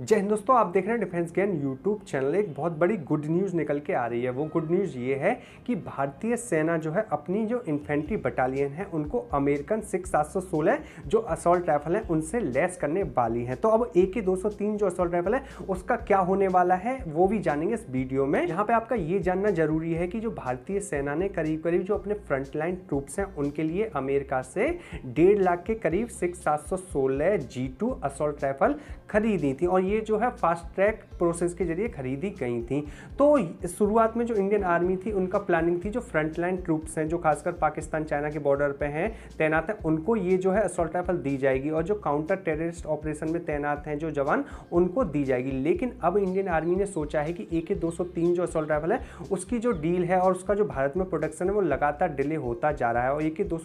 जय हिंद दोस्तों आप देख रहे हैं डिफेंस गेन यूट्यूब चैनल एक बहुत बड़ी गुड न्यूज़ निकल के आ रही है वो गुड न्यूज़ ये है कि भारतीय सेना जो है अपनी जो इन्फेंट्री बटालियन है उनको अमेरिकन सिक्स सात सौ सोलह जो असॉल्ट राइफल है उनसे लेस करने वाली है तो अब ए के दो सौ तीन जो असॉल्ट राइफल है उसका क्या होने वाला है वो भी जानेंगे इस वीडियो में यहाँ पर आपका ये जानना जरूरी है कि जो भारतीय सेना ने करीब करीब जो अपने फ्रंटलाइन ट्रूप्स हैं उनके लिए अमेरिका से डेढ़ लाख के करीब सिक्स सात सौ सोलह जी टू असॉल्ट राइफल खरीदी थी और ये जो है फास्ट ट्रैक प्रोसेस के जरिए खरीदी गई थी तो शुरुआत में जो इंडियन आर्मी थी उनका प्लानिंग थी जो फ्रंट लाइन ट्रूप्स हैं जो खासकर पाकिस्तान चाइना के बॉर्डर पर हैं तैनात हैं उनको ये जो है असोल्ट राइफल दी जाएगी और जो काउंटर टेररिस्ट ऑपरेशन में तैनात हैं जो जवान उनको दी जाएगी लेकिन अब इंडियन आर्मी ने सोचा है कि ए के दो जो असोल्ट राइफल है उसकी जो डील है और उसका जो भारत में प्रोडक्शन है वो लगातार डिले होता जा रहा है और ए के दो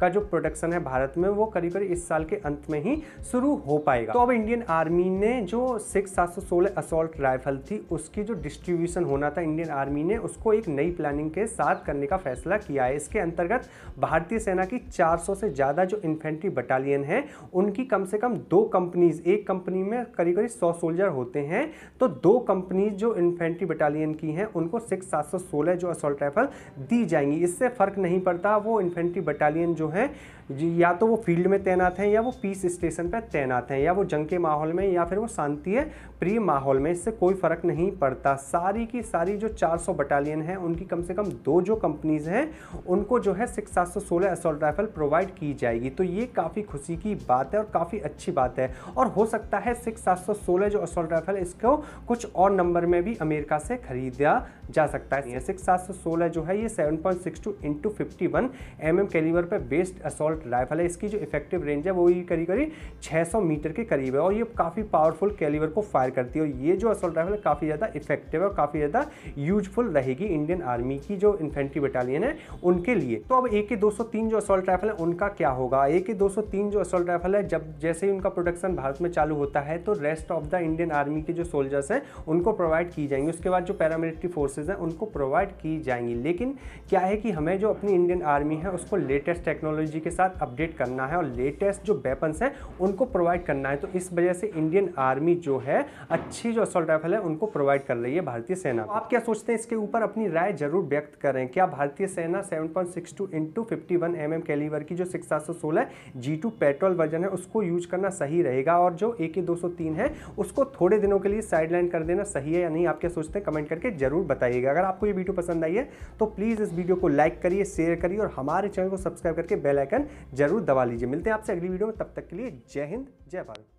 का जो प्रोडक्शन है भारत में वो करीब करीब इस साल के अंत में ही शुरू हो पाएगा तो अब इंडियन आर्मी ने में जो सिक्स सात सौ सोलह असोल्ट राइफल थी उसकी जो डिस्ट्रीब्यूशन होना था इंडियन आर्मी ने उसको एक नई प्लानिंग के साथ करने का फैसला किया है इसके अंतर्गत भारतीय सेना की 400 से ज़्यादा जो इन्फेंट्री बटालियन है उनकी कम से कम दो कंपनीज एक कंपनी में करीब करीब सौ सोल्जर होते हैं तो दो कंपनीज जो इन्फेंट्री बटालियन की हैं उनको सिक्स सात सौ सोलह जो असोल्ट राइफल दी जाएंगी इससे फ़र्क नहीं पड़ता वो इन्फेंट्री बटालियन जो है या तो वो फील्ड में तैनात हैं या वो पीस स्टेशन पर तैनात हैं या वो जंग के माहौल में या फिर वो शांति है प्रिय माहौल में इससे कोई फ़र्क नहीं पड़ता सारी की सारी जो 400 बटालियन है उनकी कम से कम दो जो कंपनीज हैं उनको जो है सिक्स सात सौ सोलह असोल्ट राइफल प्रोवाइड की जाएगी तो ये काफ़ी खुशी की बात है और काफ़ी अच्छी बात है और हो सकता है सिक्स सात सौ सोलह जो असोल्ट राइफल इसको कुछ और नंबर में भी अमेरिका से खरीदा जा सकता है सिक्स सात सौ सोलह जो है ये seven point six two into fifty one M M calibre पर बेस्ड असोल्ट राइफल है इसकी जो इफेक्टिव रेंज है वो ये करीब करीब छः सौ मीटर के करीब है और ये काफ़ी पावरफुल कैलिवर को फायर करती है और ये जो असल्ट राइफल काफ़ी ज़्यादा इफेक्टिव और काफ़ी ज़्यादा यूजफुल रहेगी इंडियन आर्मी की जो इन्फेंट्री बटालियन है उनके लिए तो अब ए के जो असोल्ट राइफल है उनका क्या होगा ए के जो असोल्ट राइफल है जब जैसे ही उनका प्रोडक्शन भारत में चालू होता है तो rest of the Indian army के जो सोल्जर्स हैं उनको प्रोवाइड की जाएंगी उसके बाद जो पैरामिलिट्री फोर्सेज हैं उनको प्रोवाइड की जाएंगी लेकिन क्या है कि हमें जो अपनी इंडियन आर्मी है उसको लेटेस्ट टेक्नोलॉजी के साथ अपडेट करना है और लेटेस्ट जो वेपन्स हैं उनको प्रोवाइड करना है तो इस वजह से इंडियन आर्मी जो है अच्छी जो असल राइफल है उनको प्रोवाइड कर रही है भारतीय सेना तो आप क्या सोचते हैं इसके ऊपर अपनी राय जरूर व्यक्त करें क्या भारतीय सेना seven point six two into की जो सिक्स सात सौ सोलह जी टू पेट्रोल वर्जन है उसको यूज करना सही रहेगा और जो ए के दो सौ तीन है उसको थोड़े दिनों के लिए साइडलाइन कर देना सही है या नहीं आप क्या सोचते हैं कमेंट करके जरूर बताइएगा अगर आपको ये वीडियो पसंद आई है तो प्लीज़ इस वीडियो को लाइक करिए शेयर करिए और हमारे चैनल को सब्सक्राइब करके बेल आइकन जरूर दबा लीजिए मिलते हैं आपसे अगली वीडियो में तब तक के लिए जय हिंद जय भारत